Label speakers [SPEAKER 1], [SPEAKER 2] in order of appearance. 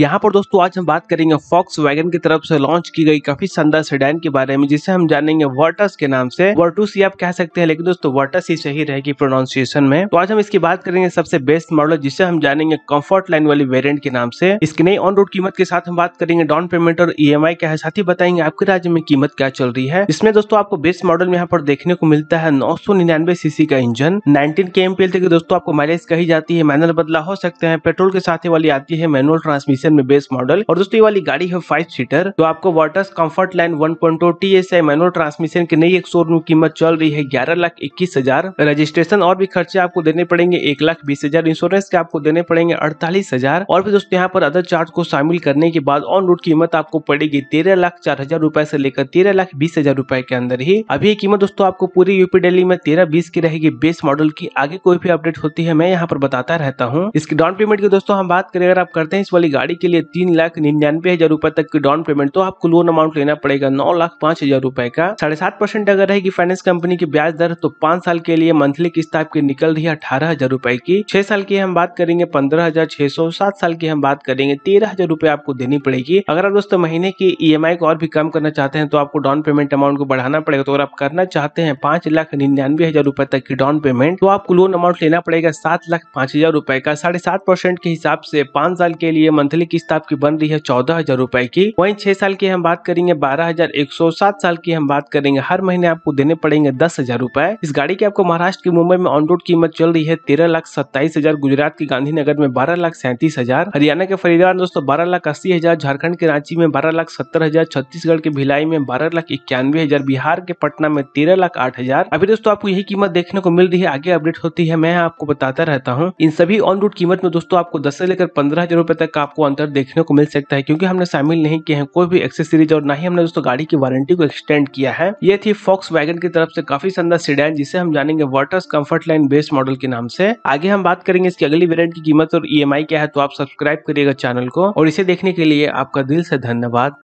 [SPEAKER 1] यहाँ पर दोस्तों आज हम बात करेंगे फॉक्स वैगन की तरफ से लॉन्च की गई काफी शानदार सेडान के बारे में जिसे हम जानेंगे वर्टस के नाम से वर्टूस ये आप कह सकते हैं लेकिन दोस्तों वर्टस ही सही रहेगी प्रोनाउंसिएशन में तो आज हम इसकी बात करेंगे सबसे बेस्ट मॉडल जिसे हम जानेंगे कम्फर्ट लाइन वाली वेरियंट के नाम से इसकी नई ऑन रोड कीमत के साथ हम बात करेंगे डाउन पेमेंट और ई e क्या है साथ ही बताएंगे आपके राज्य में कीमत क्या चल रही है इसमें दोस्तों आपको बेस्ट मॉडल में यहाँ पर देखने को मिलता है नौ सीसी का इंजन नाइनटीन के एम दोस्तों आपको माइलेज कही जाती है मैनुअल बदला हो सकते हैं पेट्रोल के साथ ही वाली आती है मैनुअल ट्रांसमिशन जनरेशन में बेस्ट मॉडल और दोस्तों ये वाली गाड़ी है फाइव सीटर तो आपको वाटर्स comfortline one point T S I manual transmission की नई एक शोरूम कीमत चल रही है ग्यारह लाख इक्कीस हजार रजिस्ट्रेशन और भी खर्चे आपको देने पड़ेंगे एक लाख बीस हजार इंश्योरेंस के आपको देने पड़ेंगे अड़तालीस हजार और भी दोस्तों यहाँ पर अदर चार्ज को शामिल करने के बाद ऑन रोड कीमत आपको पड़ेगी तेरह लाख चार हजार रूपए से लेकर तेरह लाख बीस हजार रूपए के अंदर ही अभी कीमत दोस्तों आपको पूरी यूपी डेली में तेरह बीस की रहेगी बेस मॉडल की आगे कोई भी अपडेट होती है मैं यहाँ पर बताता रहता हूँ इसकी डाउन पेमेंट की दोस्तों हम बात करें अगर आप करते हैं इस वाली गाड़ी के लिए तीन लाख निन्यानवे हजार रूपए तक की डाउन पेमेंट तो आपको लोन अमाउंट लेना पड़ेगा नौ लाख पांच हजार रूपए का साढ़े सात परसेंट अगर रहेगी फाइनेंस कंपनी की ब्याज दर तो पांच साल के लिए मंथली किस्त आपकी निकल रही है अठारह हजार रूपए की छह साल की हम बात करेंगे पंद्रह हजार छह सौ सात साल की हम बात करेंगे तेरह हजार रुपए आपको देनी पड़ेगी अगर आप दोस्तों महीने की ई e को और भी कम करना चाहते हैं तो आपको डाउन पेमेंट अमाउंट को बढ़ाना पड़ेगा तो अगर आप करना चाहते हैं पांच लाख निन्यानवे हजार रुपए तक की डाउन पेमेंट तो आपको लोन अमाउंट लेना पड़ेगा सात लाख पांच हजार रुपए का साढ़े सात परसेंट के हिसाब से पांच साल के लिए मंथली पहली किस्त आपकी बन रही है चौदह हजार रूपए की वही छह साल की हम बात करेंगे बारह हजार एक सौ सात साल की हम बात करेंगे हर महीने आपको देने पड़ेंगे दस हजार रूपए इस गाड़ी की आपको महाराष्ट्र की मुंबई में ऑन रोड कीमत चल रही है तेरह लाख सत्ताईस हजार गुजरात के गांधीनगर में बारह लाख सैंतीस हजार हरियाणा के फरीदाबाद दोस्तों बारह लाख अस्सी हजार झारखंड के रांची में बारह लाख सत्तर हजार छत्तीसगढ़ के भिलाई में बारह लाख इक्यानवे हजार बिहार के पटना में तेरह लाख आठ हजार अभी दोस्तों आपको यही कीमत देखने को मिल रही है आगे अपडेट होती है मैं आपको बताता रहता हूँ इन सभी ऑन रोड कीमत में दोस्तों आपको दस से लेकर पंद्रह हजार रूपए तक आपको अंतर देखने को मिल सकता है क्योंकि हमने शामिल नहीं किए हैं कोई भी एक्सेसरीज और ना ही हमने दोस्तों गाड़ी की वारंटी को एक्सटेंड किया है ये थी फॉक्स वैगन की तरफ से काफी शानदार सीडैन जिसे हम जानेंगे Virtus comfortline best model के नाम से आगे हम बात करेंगे इसकी अगली वेरियंट की कीमत और ई e क्या है तो आप सब्सक्राइब करिएगा चैनल को और इसे देखने के लिए आपका दिल से धन्यवाद